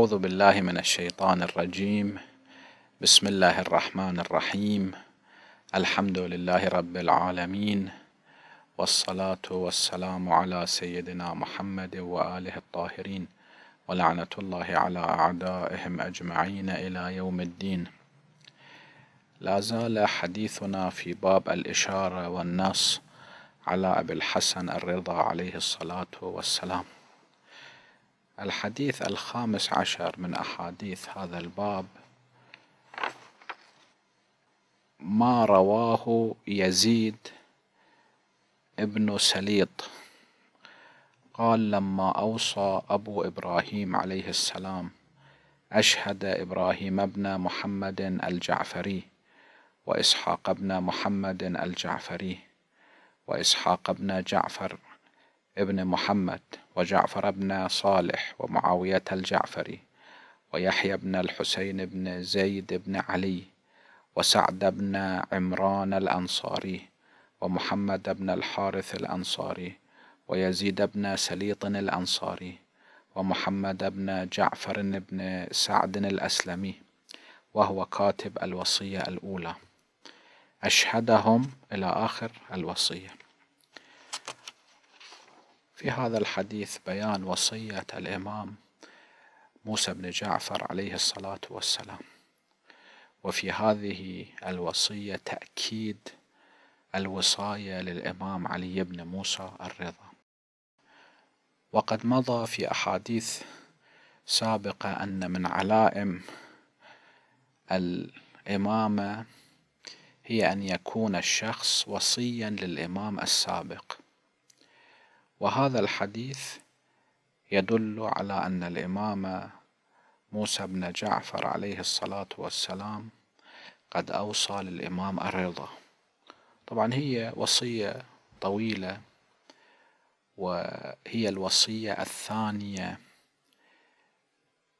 أعوذ بالله من الشيطان الرجيم بسم الله الرحمن الرحيم الحمد لله رب العالمين والصلاة والسلام على سيدنا محمد وآله الطاهرين ولعنة الله على أعدائهم أجمعين إلى يوم الدين لا زال حديثنا في باب الإشارة والنص على أبي الحسن الرضا عليه الصلاة والسلام الحديث الخامس عشر من أحاديث هذا الباب ما رواه يزيد ابن سليط قال لما أوصى أبو إبراهيم عليه السلام أشهد إبراهيم ابن محمد الجعفري وإسحاق ابن محمد الجعفري وإسحاق ابن جعفر ابن محمد وجعفر بن صالح ومعاوية الجعفري ويحيى بن الحسين بن زيد بن علي وسعد بن عمران الأنصاري ومحمد بن الحارث الأنصاري ويزيد بن سليط الأنصاري ومحمد بن جعفر بن سعد الأسلمي وهو كاتب الوصية الأولى أشهدهم إلى آخر الوصية في هذا الحديث بيان وصية الإمام موسى بن جعفر عليه الصلاة والسلام وفي هذه الوصية تأكيد الوصاية للإمام علي بن موسى الرضا وقد مضى في أحاديث سابقة أن من علائم الإمامة هي أن يكون الشخص وصيا للإمام السابق وهذا الحديث يدل على أن الإمام موسى بن جعفر عليه الصلاة والسلام قد أوصى للإمام الرضا طبعا هي وصية طويلة وهي الوصية الثانية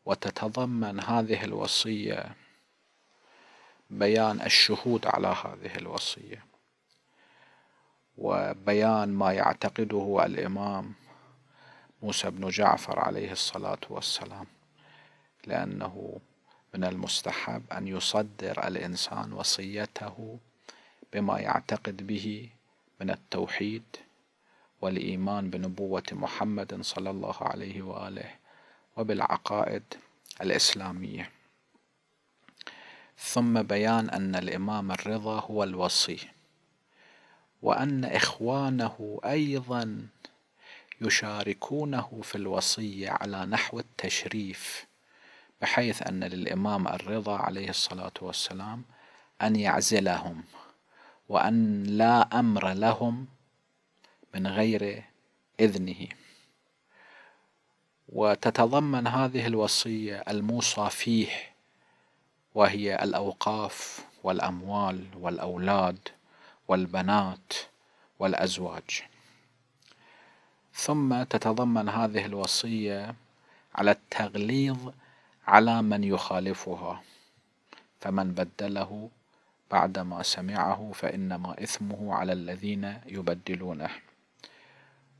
وتتضمن هذه الوصية بيان الشهود على هذه الوصية وبيان ما يعتقده الإمام موسى بن جعفر عليه الصلاة والسلام لأنه من المستحب أن يصدر الإنسان وصيته بما يعتقد به من التوحيد والإيمان بنبوة محمد صلى الله عليه وآله وبالعقائد الإسلامية ثم بيان أن الإمام الرضا هو الوصي وأن إخوانه أيضا يشاركونه في الوصية على نحو التشريف بحيث أن للإمام الرضا عليه الصلاة والسلام أن يعزلهم وأن لا أمر لهم من غير إذنه وتتضمن هذه الوصية الموصى فيه وهي الأوقاف والأموال والأولاد والبنات والأزواج ثم تتضمن هذه الوصية على التغليظ على من يخالفها فمن بدله بعدما سمعه فإنما إثمه على الذين يبدلونه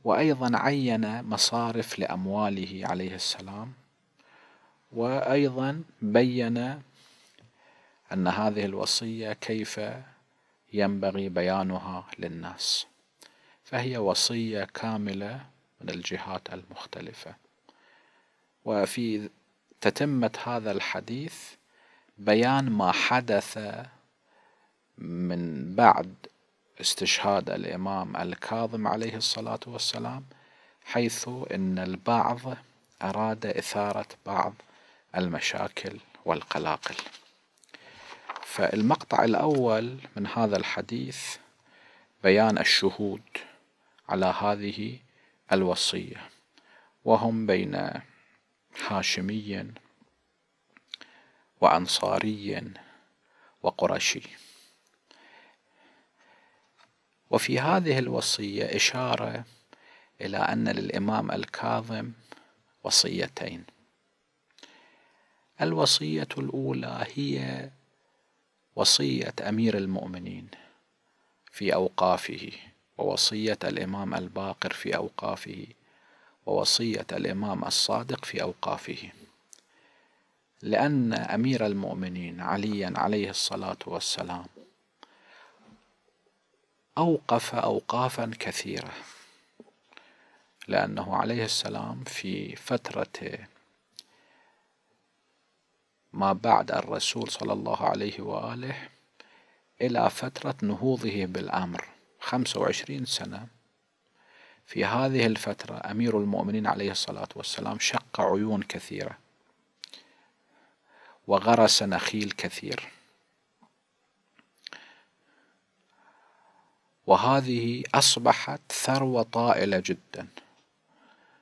وأيضا عين مصارف لأمواله عليه السلام وأيضا بين أن هذه الوصية كيف ينبغي بيانها للناس فهي وصية كاملة من الجهات المختلفة وفي تتمة هذا الحديث بيان ما حدث من بعد استشهاد الإمام الكاظم عليه الصلاة والسلام حيث أن البعض أراد إثارة بعض المشاكل والقلاقل فالمقطع الأول من هذا الحديث بيان الشهود على هذه الوصية وهم بين هاشمي وأنصاري وقرشي وفي هذه الوصية إشارة إلى أن للإمام الكاظم وصيتين الوصية الأولى هي وصية أمير المؤمنين في أوقافه ووصية الإمام الباقر في أوقافه ووصية الإمام الصادق في أوقافه لأن أمير المؤمنين عليا عليه الصلاة والسلام أوقف أوقافا كثيرة لأنه عليه السلام في فترة ما بعد الرسول صلى الله عليه وآله إلى فترة نهوضه بالأمر 25 سنة في هذه الفترة أمير المؤمنين عليه الصلاة والسلام شق عيون كثيرة وغرس نخيل كثير وهذه أصبحت ثروة طائلة جدا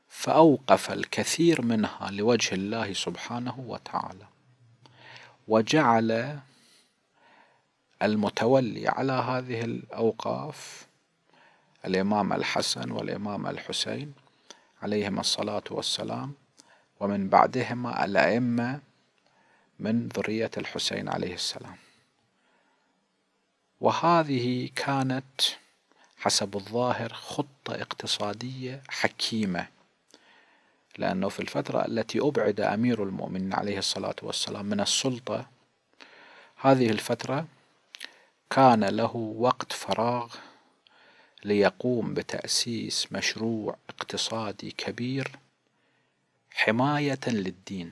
فأوقف الكثير منها لوجه الله سبحانه وتعالى وجعل المتولي على هذه الأوقاف الإمام الحسن والإمام الحسين عليهما الصلاة والسلام ومن بعدهما الأئمة من ذرية الحسين عليه السلام وهذه كانت حسب الظاهر خطة اقتصادية حكيمة لأنه في الفترة التي أبعد أمير المؤمنين عليه الصلاة والسلام من السلطة هذه الفترة كان له وقت فراغ ليقوم بتأسيس مشروع اقتصادي كبير حماية للدين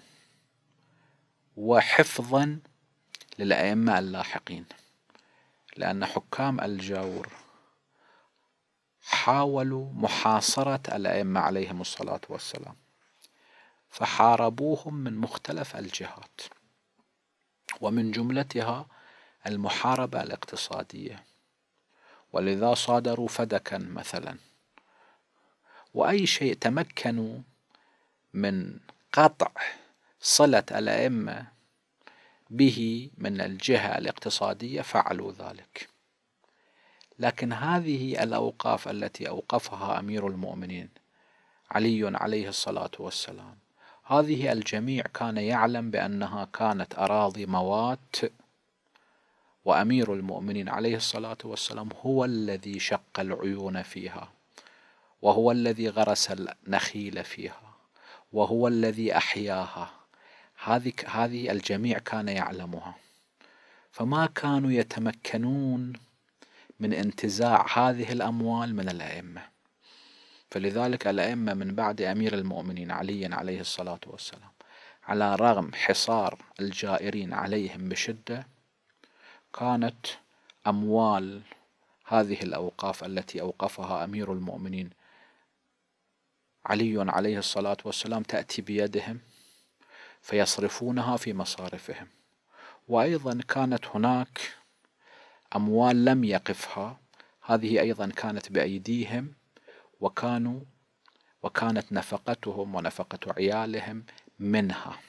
وحفظا للأئمة اللاحقين لأن حكام الجاور حاولوا محاصرة الأئمة عليهم الصلاة والسلام فحاربوهم من مختلف الجهات ومن جملتها المحاربة الاقتصادية ولذا صادروا فدكا مثلا وأي شيء تمكنوا من قطع صلة الأئمة به من الجهة الاقتصادية فعلوا ذلك لكن هذه الأوقاف التي أوقفها أمير المؤمنين علي عليه الصلاة والسلام هذه الجميع كان يعلم بأنها كانت أراضي موات وأمير المؤمنين عليه الصلاة والسلام هو الذي شق العيون فيها وهو الذي غرس النخيل فيها وهو الذي أحياها هذه هذه الجميع كان يعلمها فما كانوا يتمكنون من انتزاع هذه الأموال من الأئمة فلذلك الأئمة من بعد أمير المؤمنين علي عليه الصلاة والسلام على رغم حصار الجائرين عليهم بشدة كانت أموال هذه الأوقاف التي أوقفها أمير المؤمنين علي عليه الصلاة والسلام تأتي بيدهم فيصرفونها في مصارفهم وأيضا كانت هناك أموال لم يقفها هذه أيضا كانت بأيديهم وكانوا وكانت نفقتهم ونفقة عيالهم منها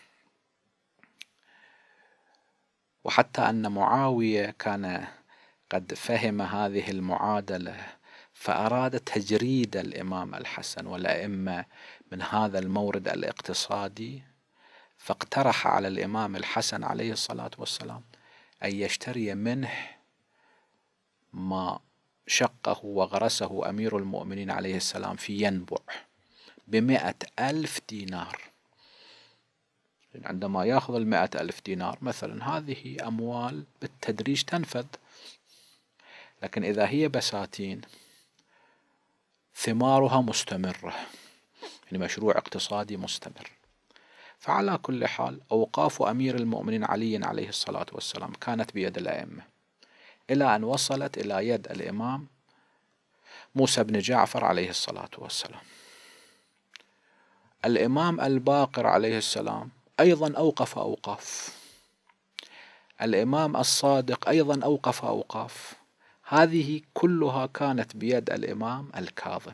وحتى أن معاوية كان قد فهم هذه المعادلة فأراد تجريد الإمام الحسن والأئمة من هذا المورد الاقتصادي فاقترح على الإمام الحسن عليه الصلاة والسلام أن يشتري منه ما شقه وغرسه أمير المؤمنين عليه السلام في ينبع بمئة ألف دينار عندما يأخذ المئة ألف دينار مثلا هذه أموال بالتدريج تنفذ لكن إذا هي بساتين ثمارها مستمرة يعني مشروع اقتصادي مستمر فعلى كل حال أوقاف أمير المؤمنين علي عليه الصلاة والسلام كانت بيد الأئمة إلى أن وصلت إلى يد الإمام موسى بن جعفر عليه الصلاة والسلام الإمام الباقر عليه السلام أيضا أوقف أوقاف الإمام الصادق أيضا أوقف أوقاف هذه كلها كانت بيد الإمام الكاظم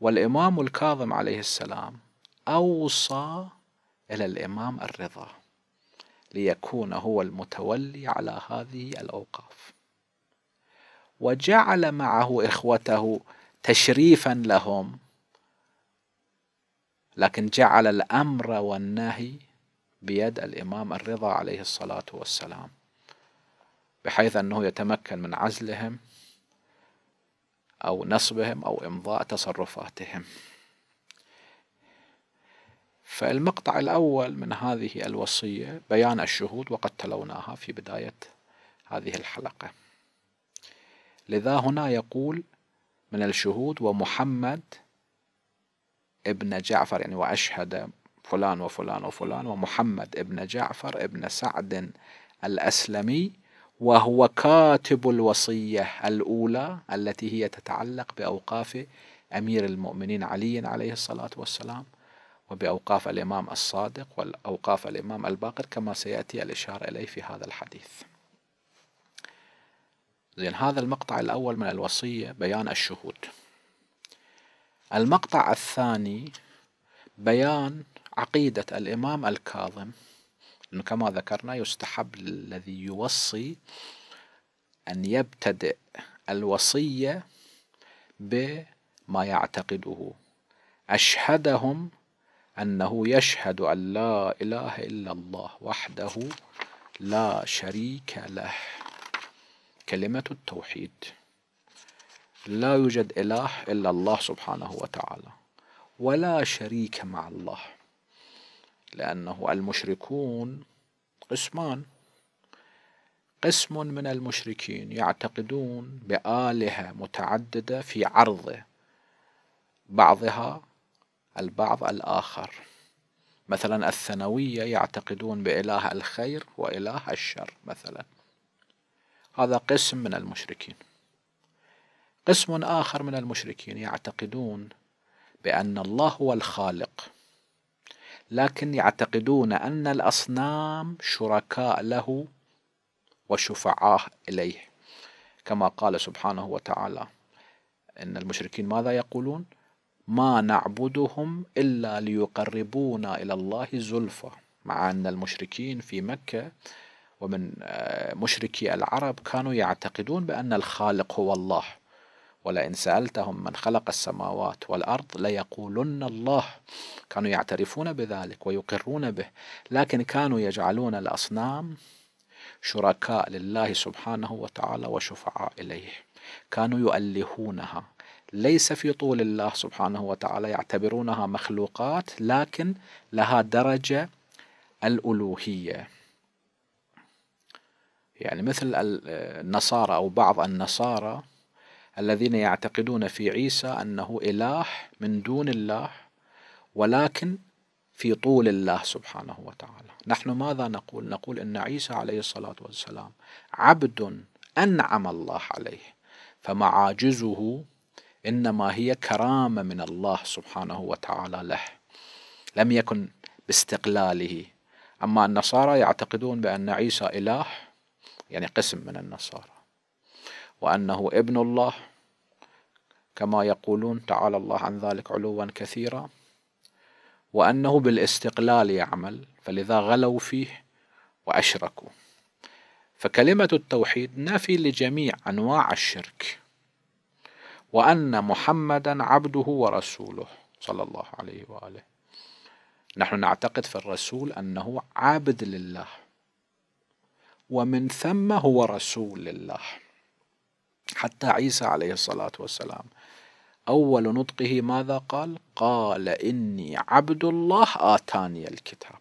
والإمام الكاظم عليه السلام أوصى إلى الإمام الرضا ليكون هو المتولي على هذه الأوقاف وجعل معه إخوته تشريفا لهم لكن جعل الأمر والنهي بيد الإمام الرضا عليه الصلاة والسلام بحيث أنه يتمكن من عزلهم أو نصبهم أو إمضاء تصرفاتهم فالمقطع الأول من هذه الوصية بيان الشهود وقد تلوناها في بداية هذه الحلقة لذا هنا يقول من الشهود ومحمد ابن جعفر يعني وأشهد فلان وفلان وفلان ومحمد ابن جعفر ابن سعد الأسلمي وهو كاتب الوصية الأولى التي هي تتعلق بأوقاف أمير المؤمنين علي عليه الصلاة والسلام وبأوقاف الإمام الصادق وأوقاف الإمام الباقر كما سيأتي الإشارة إليه في هذا الحديث زين هذا المقطع الأول من الوصية بيان الشهود المقطع الثاني بيان عقيدة الإمام الكاظم أنه كما ذكرنا يستحب للذي يوصي أن يبتدئ الوصية بما يعتقده أشهدهم أنه يشهد أن لا إله إلا الله وحده لا شريك له كلمة التوحيد لا يوجد إله إلا الله سبحانه وتعالى ولا شريك مع الله لأنه المشركون قسمان قسم من المشركين يعتقدون بآلهة متعددة في عرضه بعضها البعض الآخر مثلا الثانوية يعتقدون بإله الخير وإله الشر مثلا هذا قسم من المشركين قسم آخر من المشركين يعتقدون بأن الله هو الخالق لكن يعتقدون أن الأصنام شركاء له وشفعاء إليه كما قال سبحانه وتعالى إن المشركين ماذا يقولون ما نعبدهم إلا ليقربونا إلى الله زلفى مع أن المشركين في مكة ومن آه، مشركي العرب كانوا يعتقدون بأن الخالق هو الله ولئن سألتهم من خلق السماوات والأرض ليقولن الله كانوا يعترفون بذلك ويقرون به لكن كانوا يجعلون الأصنام شركاء لله سبحانه وتعالى وشفعاء إليه كانوا يؤلهونها ليس في طول الله سبحانه وتعالى يعتبرونها مخلوقات لكن لها درجة الألوهية يعني مثل النصارى أو بعض النصارى الذين يعتقدون في عيسى أنه إله من دون الله ولكن في طول الله سبحانه وتعالى نحن ماذا نقول نقول ان عيسى عليه الصلاه والسلام عبد انعم الله عليه فمعاجزه انما هي كرامه من الله سبحانه وتعالى له لم يكن باستقلاله اما النصارى يعتقدون بان عيسى اله يعني قسم من النصارى وانه ابن الله كما يقولون تعالى الله عن ذلك علوا كثيرا وانه بالاستقلال يعمل فلذا غلوا فيه واشركوا فكلمه التوحيد نفي لجميع انواع الشرك وأن محمدا عبده ورسوله صلى الله عليه وآله نحن نعتقد في الرسول أنه عبد لله ومن ثم هو رسول لله حتى عيسى عليه الصلاة والسلام أول نطقه ماذا قال قال إني عبد الله آتاني الكتاب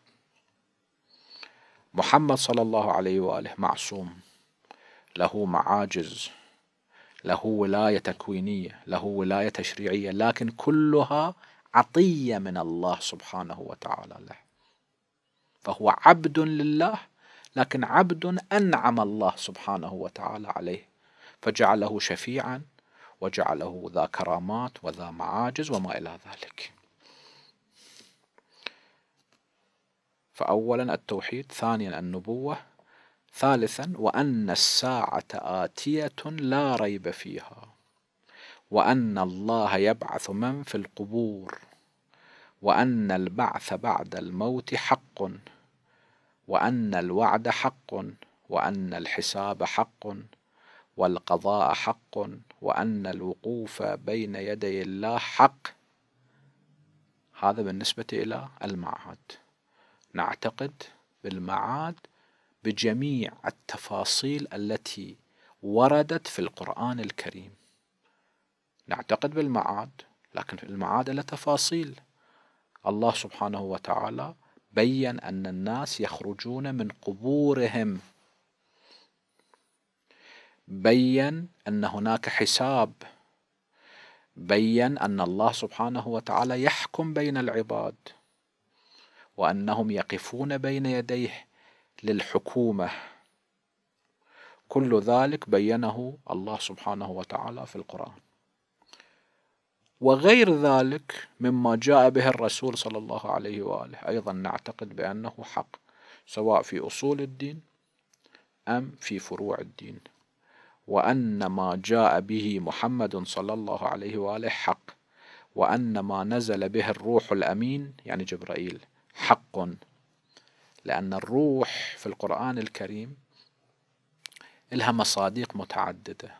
محمد صلى الله عليه وآله معصوم له معاجز له ولايه تكوينيه له ولايه تشريعيه لكن كلها عطيه من الله سبحانه وتعالى له فهو عبد لله لكن عبد انعم الله سبحانه وتعالى عليه فجعله شفيعا وجعله ذا كرامات وذا معاجز وما الى ذلك فاولا التوحيد ثانيا النبوه ثالثا وأن الساعة آتية لا ريب فيها وأن الله يبعث من في القبور وأن البعث بعد الموت حق وأن الوعد حق وأن الحساب حق والقضاء حق وأن الوقوف بين يدي الله حق هذا بالنسبة إلى المعاد نعتقد بالمعاد بجميع التفاصيل التي وردت في القرآن الكريم نعتقد بالمعاد لكن في المعاد له تفاصيل الله سبحانه وتعالى بين أن الناس يخرجون من قبورهم بين أن هناك حساب بين أن الله سبحانه وتعالى يحكم بين العباد وأنهم يقفون بين يديه للحكومة كل ذلك بينه الله سبحانه وتعالى في القرآن وغير ذلك مما جاء به الرسول صلى الله عليه وآله أيضا نعتقد بأنه حق سواء في أصول الدين أم في فروع الدين وأن ما جاء به محمد صلى الله عليه وآله حق وأن ما نزل به الروح الأمين يعني جبرائيل حق لأن الروح في القرآن الكريم لها مصادق متعددة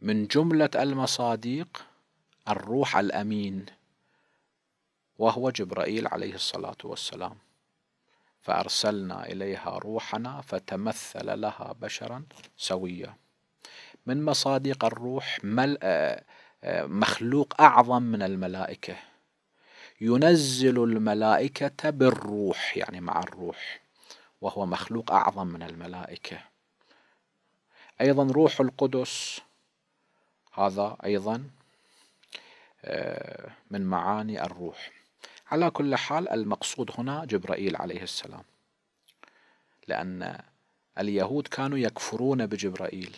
من جملة المصادق الروح الأمين وهو جبرائيل عليه الصلاة والسلام فأرسلنا إليها روحنا فتمثل لها بشرا سويا من مصادق الروح مل آه، آه، مخلوق أعظم من الملائكة ينزل الملائكة بالروح يعني مع الروح وهو مخلوق أعظم من الملائكة أيضا روح القدس هذا أيضا آه، من معاني الروح على كل حال المقصود هنا جبرائيل عليه السلام لأن اليهود كانوا يكفرون بجبرائيل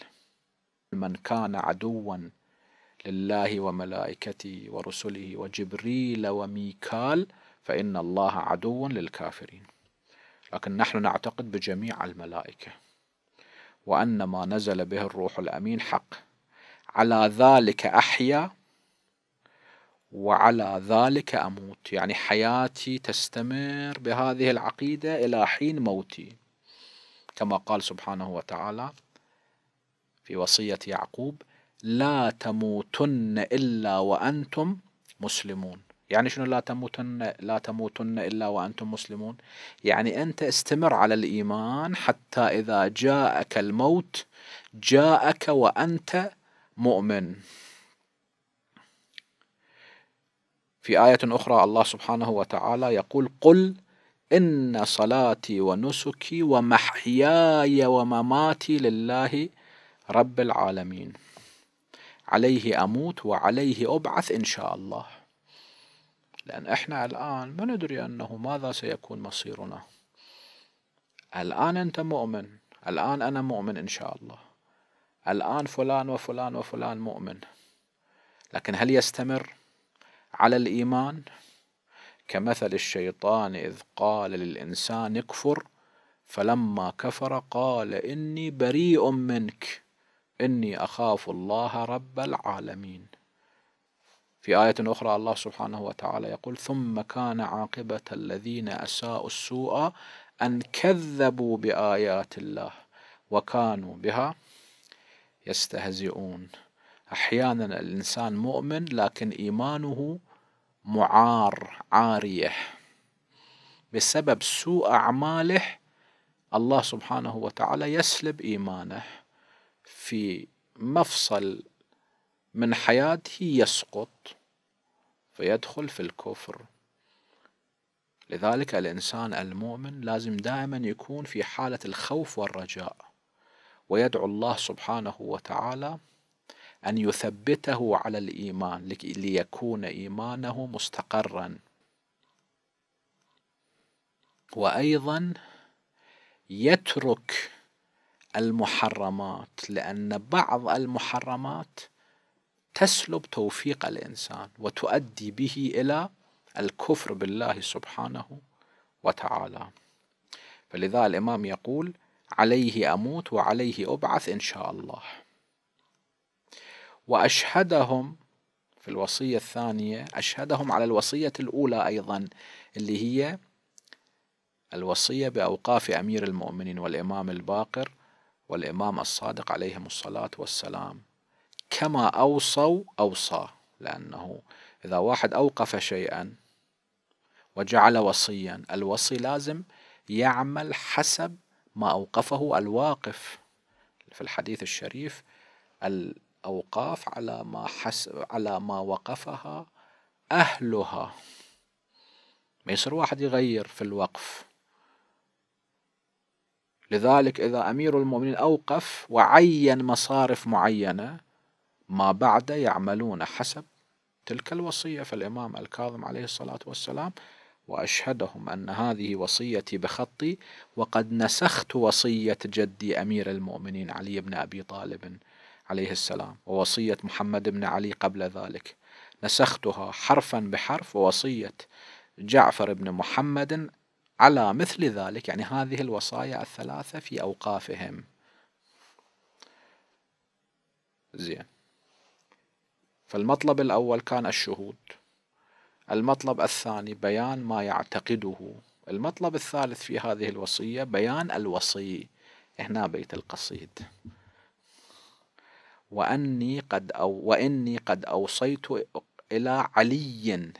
من كان عدوا لله وملائكته ورسله وجبريل وميكال فإن الله عدو للكافرين لكن نحن نعتقد بجميع الملائكة وأن ما نزل به الروح الأمين حق على ذلك أحيا وعلى ذلك أموت يعني حياتي تستمر بهذه العقيدة إلى حين موتي كما قال سبحانه وتعالى في وصية يعقوب لا تموتن إلا وأنتم مسلمون يعني شنو لا تموتن لا تموتن إلا وأنتم مسلمون يعني أنت استمر على الإيمان حتى إذا جاءك الموت جاءك وأنت مؤمن في آية أخرى الله سبحانه وتعالى يقول قل إن صلاتي ونسكي ومحياي ومماتي لله رب العالمين عليه أموت وعليه أبعث إن شاء الله لأن إحنا الآن ما ندري أنه ماذا سيكون مصيرنا الآن أنت مؤمن الآن أنا مؤمن إن شاء الله الآن فلان وفلان وفلان مؤمن لكن هل يستمر على الإيمان كمثل الشيطان إذ قال للإنسان اكفر فلما كفر قال إني بريء منك إني أخاف الله رب العالمين في آية أخرى الله سبحانه وتعالى يقول ثم كان عاقبة الذين أساءوا السوء أن كذبوا بآيات الله وكانوا بها يستهزئون أحيانا الإنسان مؤمن لكن إيمانه معار عارية بسبب سوء أعماله الله سبحانه وتعالى يسلب إيمانه في مفصل من حياته يسقط فيدخل في الكفر لذلك الإنسان المؤمن لازم دائما يكون في حالة الخوف والرجاء ويدعو الله سبحانه وتعالى أن يثبته على الإيمان ليكون إيمانه مستقرا وأيضا يترك المحرمات لأن بعض المحرمات تسلب توفيق الإنسان وتؤدي به إلى الكفر بالله سبحانه وتعالى فلذا الإمام يقول عليه أموت وعليه أبعث إن شاء الله وأشهدهم في الوصية الثانية أشهدهم على الوصية الأولى أيضا اللي هي الوصية بأوقاف أمير المؤمنين والإمام الباقر والإمام الصادق عليهم الصلاة والسلام كما أوصوا أوصى لأنه إذا واحد أوقف شيئا وجعل وصيا الوصي لازم يعمل حسب ما أوقفه الواقف في الحديث الشريف الأوقاف على ما حسب على ما وقفها أهلها ما يصير واحد يغير في الوقف لذلك إذا أمير المؤمنين أوقف وعين مصارف معينة ما بعد يعملون حسب تلك الوصية فالإمام الكاظم عليه الصلاة والسلام وأشهدهم أن هذه وصيتي بخطي وقد نسخت وصية جدي أمير المؤمنين علي بن أبي طالب عليه السلام ووصية محمد بن علي قبل ذلك نسختها حرفا بحرف ووصية جعفر بن محمد على مثل ذلك يعني هذه الوصايا الثلاثة في أوقافهم زين فالمطلب الأول كان الشهود المطلب الثاني بيان ما يعتقده المطلب الثالث في هذه الوصية بيان الوصي هنا بيت القصيد وأني قد أو وإني قد أوصيت إلى علي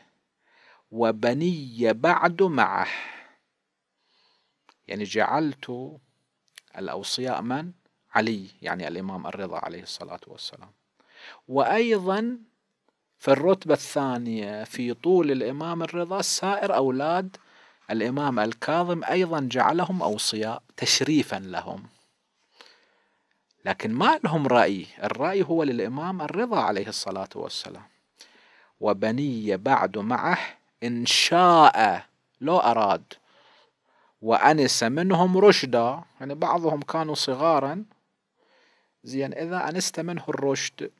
وبني بعد معه يعني جعلت الأوصياء من؟ علي يعني الإمام الرضا عليه الصلاة والسلام وأيضا في الرتبة الثانية في طول الإمام الرضا سائر أولاد الإمام الكاظم أيضا جعلهم أوصياء تشريفا لهم لكن ما لهم رأي الرأي هو للإمام الرضا عليه الصلاة والسلام وبني بعد معه إن شاء لو أراد وأنس منهم رشدا يعني بعضهم كانوا صغارا زين إذا أنست منه الرشد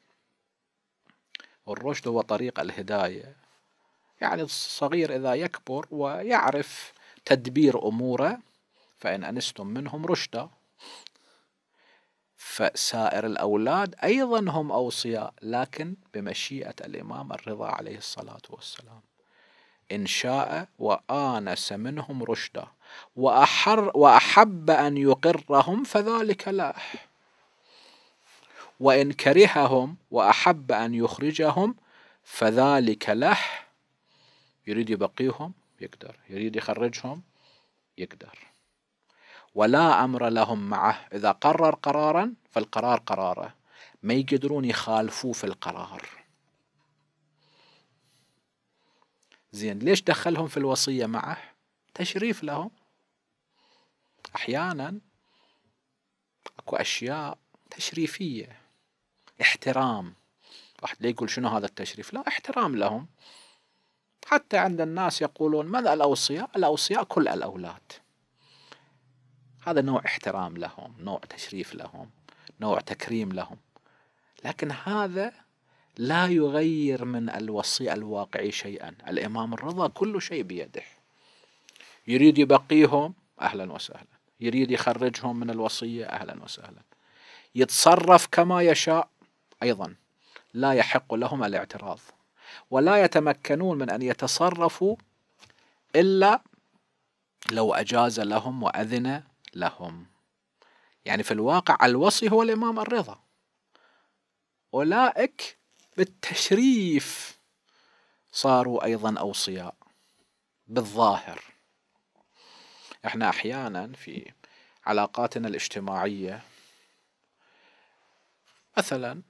الرشد هو طريق الهداية يعني الصغير إذا يكبر ويعرف تدبير أموره فإن أنستم منهم رشدا فسائر الأولاد أيضا هم أوصياء لكن بمشيئة الإمام الرضا عليه الصلاة والسلام إن شاء وآنس منهم رشدا وأحر وأحب أن يقرهم فذلك لاح وإن كرههم وأحب أن يخرجهم فذلك له يريد يبقيهم يقدر يريد يخرجهم يقدر ولا أمر لهم معه إذا قرر قرارا فالقرار قراره ما يقدرون يخالفوه في القرار زين ليش دخلهم في الوصية معه تشريف لهم أحيانا أكو أشياء تشريفية احترام واحد لا يقول شنو هذا التشريف لا احترام لهم حتى عند الناس يقولون ماذا الأوصياء الأوصياء كل الأولاد هذا نوع احترام لهم نوع تشريف لهم نوع تكريم لهم لكن هذا لا يغير من الوصي الواقعي شيئا الإمام الرضا كل شيء بيده يريد يبقيهم أهلا وسهلا يريد يخرجهم من الوصية أهلا وسهلا يتصرف كما يشاء أيضا لا يحق لهم الاعتراض ولا يتمكنون من أن يتصرفوا إلا لو أجاز لهم وأذن لهم يعني في الواقع الوصي هو الإمام الرضا أولئك بالتشريف صاروا أيضا أوصياء بالظاهر احنا احيانا في علاقاتنا الاجتماعية مثلا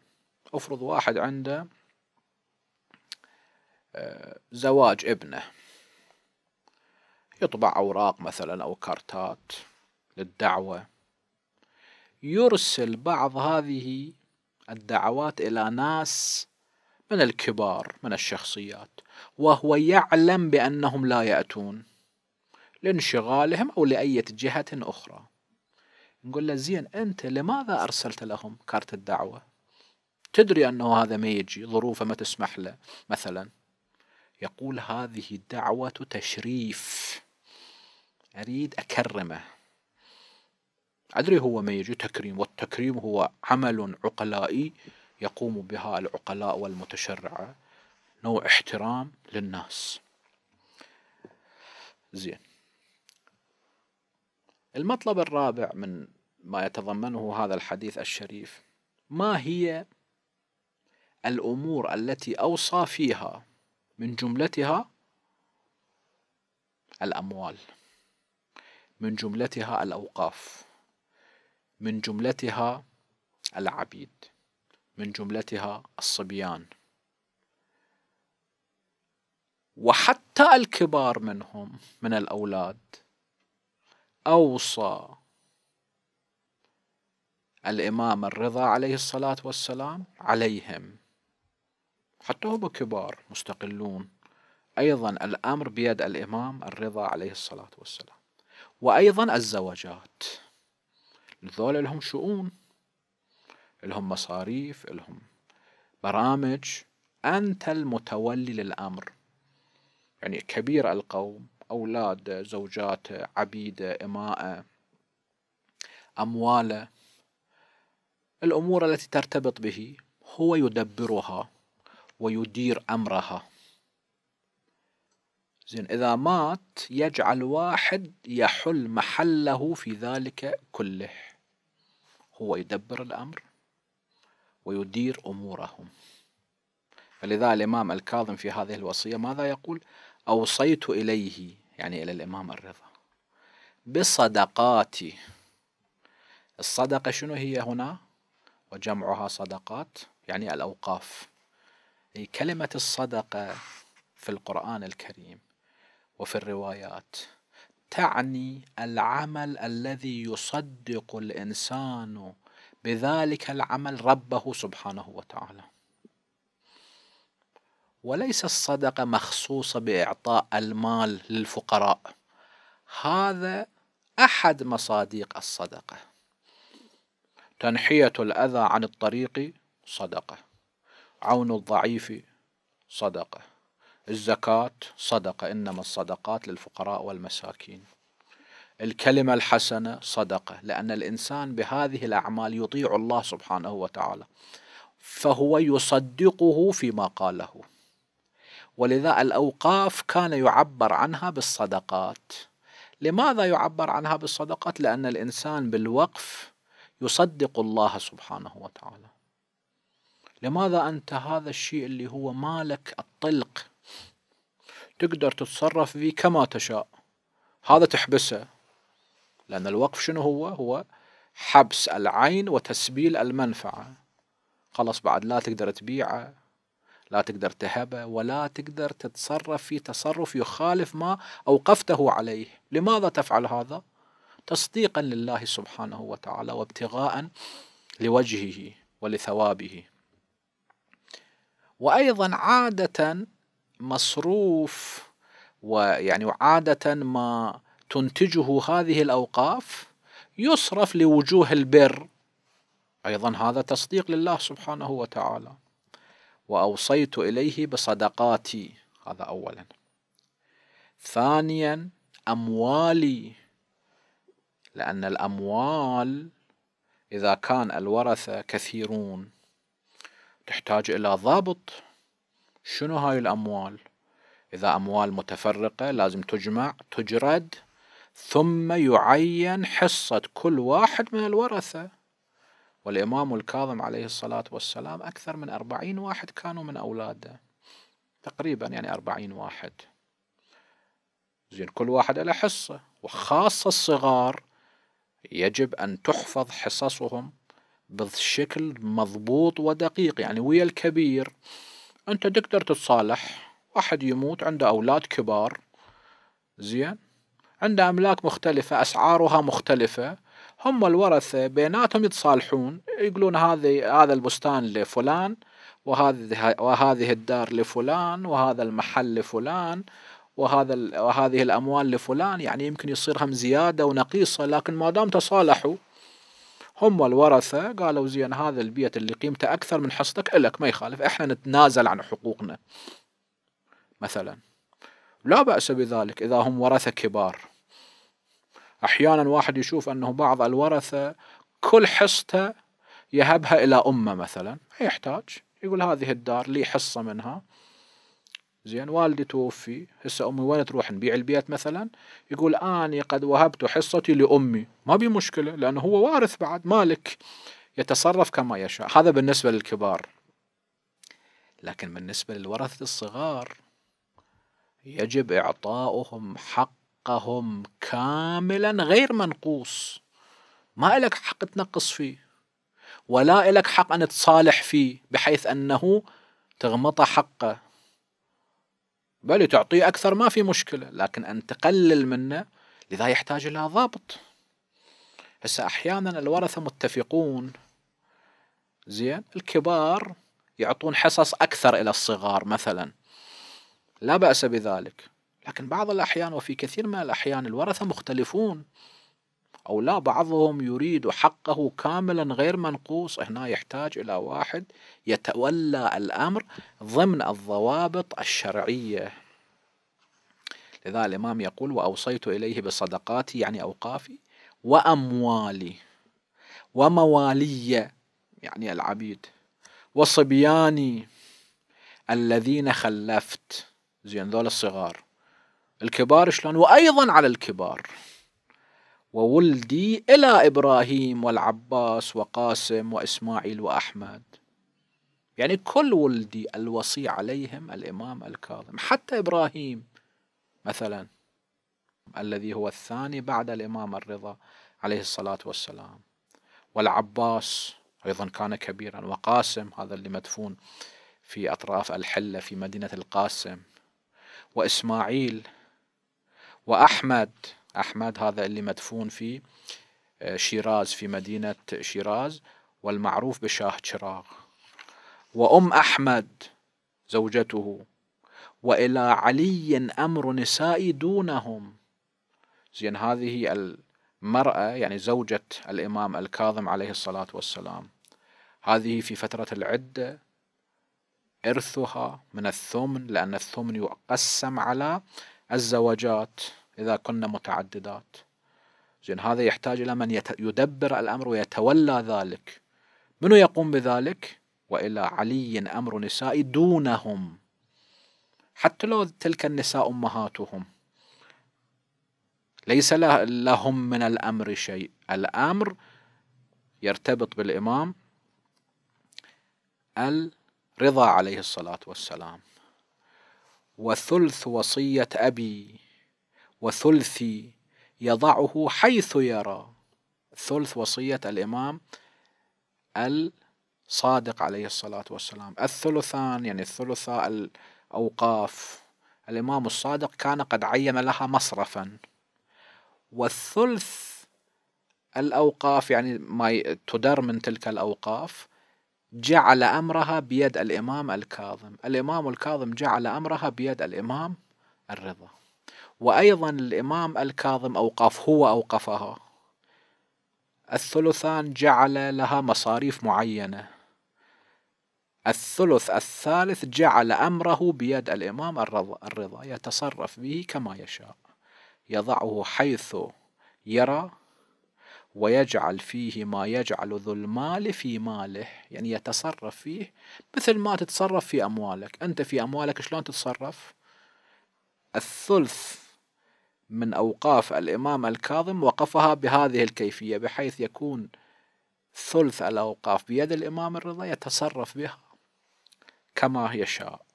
افرض واحد عنده آه، زواج ابنه يطبع اوراق مثلا او كارتات للدعوة يرسل بعض هذه الدعوات الى ناس من الكبار من الشخصيات وهو يعلم بانهم لا ياتون لانشغالهم أو لأية جهة أخرى نقول له زين أنت لماذا أرسلت لهم كارت الدعوة تدري أنه هذا ما يجي ظروفه ما تسمح له مثلا يقول هذه دعوة تشريف أريد أكرمه أدري هو ما يجي تكريم والتكريم هو عمل عقلائي يقوم بها العقلاء والمتشرعة نوع احترام للناس زين المطلب الرابع من ما يتضمنه هذا الحديث الشريف ما هي الأمور التي أوصى فيها من جملتها الأموال من جملتها الأوقاف من جملتها العبيد من جملتها الصبيان وحتى الكبار منهم من الأولاد أوصى الإمام الرضا عليه الصلاة والسلام عليهم حتى هم كبار مستقلون أيضا الأمر بيد الإمام الرضا عليه الصلاة والسلام وأيضا الزواجات ذولا لهم شؤون لهم مصاريف لهم برامج أنت المتولي للأمر يعني كبير القوم أولاد زوجات عبيدة إماءة أمواله الأمور التي ترتبط به هو يدبرها ويدير أمرها زين إذا مات يجعل واحد يحل محله في ذلك كله هو يدبر الأمر ويدير أمورهم فلذا الإمام الكاظم في هذه الوصية ماذا يقول أوصيت إليه يعني إلى الإمام الرضا بصدقاتي الصدقة شنو هي هنا وجمعها صدقات يعني الأوقاف أي كلمة الصدقة في القرآن الكريم وفي الروايات تعني العمل الذي يصدق الإنسان بذلك العمل ربه سبحانه وتعالى وليس الصدقة مخصوصة بإعطاء المال للفقراء هذا أحد مصادق الصدقة تنحية الأذى عن الطريق صدقة عون الضعيف صدقة الزكاة صدقة إنما الصدقات للفقراء والمساكين الكلمة الحسنة صدقة لأن الإنسان بهذه الأعمال يطيع الله سبحانه وتعالى فهو يصدقه فيما قاله ولذا الأوقاف كان يعبر عنها بالصدقات لماذا يعبر عنها بالصدقات لأن الإنسان بالوقف يصدق الله سبحانه وتعالى لماذا أنت هذا الشيء اللي هو مالك الطلق تقدر تتصرف فيه كما تشاء هذا تحبسه لأن الوقف شنو هو هو حبس العين وتسبيل المنفعة خلاص بعد لا تقدر تبيعه لا تقدر تهبه ولا تقدر تتصرف في تصرف يخالف ما اوقفته عليه لماذا تفعل هذا تصديقا لله سبحانه وتعالى وابتغاء لوجهه ولثوابه وايضا عاده مصروف ويعني عاده ما تنتجه هذه الاوقاف يصرف لوجوه البر ايضا هذا تصديق لله سبحانه وتعالى وأوصيت إليه بصدقاتي هذا أولا ثانيا أموالي لأن الأموال إذا كان الورثة كثيرون تحتاج إلى ضابط شنو هاي الأموال إذا أموال متفرقة لازم تجمع تجرد ثم يعين حصة كل واحد من الورثة والإمام الكاظم عليه الصلاة والسلام أكثر من أربعين واحد كانوا من أولاده تقريبا يعني أربعين واحد زين كل واحد له حصة وخاصة الصغار يجب أن تحفظ حصصهم بشكل مضبوط ودقيق يعني ويا الكبير أنت تقدر تتصالح واحد يموت عنده أولاد كبار زين عنده أملاك مختلفة أسعارها مختلفة هم الورثة بيناتهم يتصالحون يقولون هذه هذا البستان لفلان وهذه وهذه الدار لفلان وهذا المحل لفلان وهذا وهذه الأموال لفلان يعني يمكن يصير هم زيادة ونقيصة لكن ما دام تصالحوا هم الورثة قالوا زين هذا البيت اللي قيمته أكثر من حصتك إلك ما يخالف إحنا نتنازل عن حقوقنا مثلا لا بأس بذلك إذا هم ورثة كبار أحيانا واحد يشوف أنه بعض الورثة كل حصته يهبها إلى أمه مثلا ما يحتاج يقول هذه الدار لي حصة منها زين والدي توفي هسه امي وين تروح نبيع البيت مثلا يقول اني قد وهبت حصتي لامي ما بي مشكله لانه هو وارث بعد مالك يتصرف كما يشاء هذا بالنسبه للكبار لكن بالنسبه للورثه الصغار يجب اعطاؤهم حق حقهم كاملا غير منقوص ما إلك حق تنقص فيه ولا إلك حق أن تصالح فيه بحيث أنه تغمطه حقه بل تعطيه أكثر ما في مشكلة لكن أن تقلل منه لذا يحتاج إلى ضبط هسه أحيانا الورثة متفقون زين الكبار يعطون حصص أكثر إلى الصغار مثلا لا بأس بذلك لكن بعض الأحيان وفي كثير من الأحيان الورثة مختلفون أو لا بعضهم يريد حقه كاملا غير منقوص هنا يحتاج إلى واحد يتولى الأمر ضمن الضوابط الشرعية لذا الإمام يقول وأوصيت إليه بصدقاتي يعني أوقافي وأموالي وموالي يعني العبيد وصبياني الذين خلفت زين ذول الصغار الكبار شلون وأيضا على الكبار وولدي إلى إبراهيم والعباس وقاسم وإسماعيل وأحمد يعني كل ولدي الوصي عليهم الإمام الكاظم حتى إبراهيم مثلا الذي هو الثاني بعد الإمام الرضا عليه الصلاة والسلام والعباس أيضا كان كبيرا وقاسم هذا اللي مدفون في أطراف الحلة في مدينة القاسم وإسماعيل وأحمد أحمد هذا اللي مدفون في آه، شيراز في مدينة شيراز والمعروف بشاه شراغ وأم أحمد زوجته وإلى علي أمر نسائي دونهم زين هذه المرأة يعني زوجة الإمام الكاظم عليه الصلاة والسلام هذه في فترة العدة إرثها من الثمن لأن الثمن يقسم على الزواجات إذا كنا متعددات زين هذا يحتاج إلى من يدبر الأمر ويتولى ذلك من يقوم بذلك وإلى علي أمر نسائي دونهم حتى لو تلك النساء أمهاتهم ليس لهم من الأمر شيء الأمر يرتبط بالإمام الرضا عليه الصلاة والسلام وثلث وصية أبي وثلثي يضعه حيث يرى ثلث وصية الإمام الصادق عليه الصلاة والسلام الثلثان يعني الثلثة الأوقاف الإمام الصادق كان قد عين لها مصرفا والثلث الأوقاف يعني ما تدر من تلك الأوقاف جعل أمرها بيد الإمام الكاظم الإمام الكاظم جعل أمرها بيد الإمام الرضا وأيضا الإمام الكاظم أوقف هو أوقفها الثلثان جعل لها مصاريف معينة الثلث الثالث جعل أمره بيد الإمام الرضا يتصرف به كما يشاء يضعه حيث يرى ويجعل فيه ما يجعل ذو المال في ماله يعني يتصرف فيه مثل ما تتصرف في أموالك أنت في أموالك شلون تتصرف الثلث من أوقاف الإمام الكاظم وقفها بهذه الكيفية بحيث يكون ثلث الأوقاف بيد الإمام الرضا يتصرف بها كما يشاء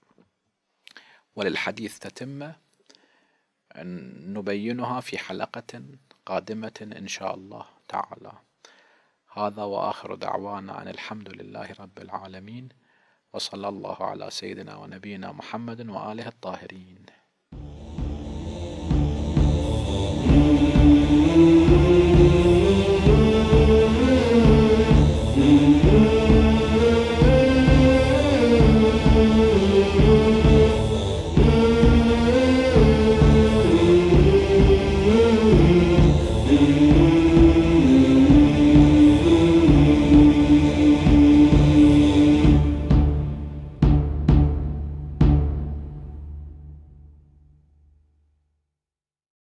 وللحديث تتمة نبينها في حلقة قادمة إن شاء الله تعالى هذا وآخر دعوانا أن الحمد لله رب العالمين وصلى الله على سيدنا ونبينا محمد وآله الطاهرين